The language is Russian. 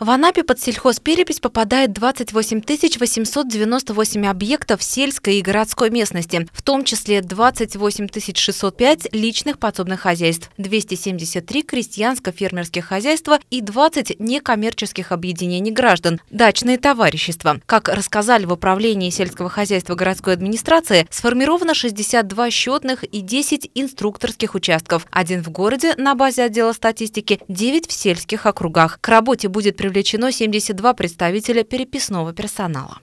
В Анапе под сельхозперепись попадает 28 898 объектов сельской и городской местности, в том числе 28 605 личных подсобных хозяйств, 273 крестьянско-фермерских хозяйства и 20 некоммерческих объединений граждан, дачные товарищества. Как рассказали в управлении сельского хозяйства городской администрации, сформировано 62 счетных и 10 инструкторских участков, один в городе на базе отдела статистики, 9 в сельских округах. К работе будет привлечено привлечено 72 представителя переписного персонала.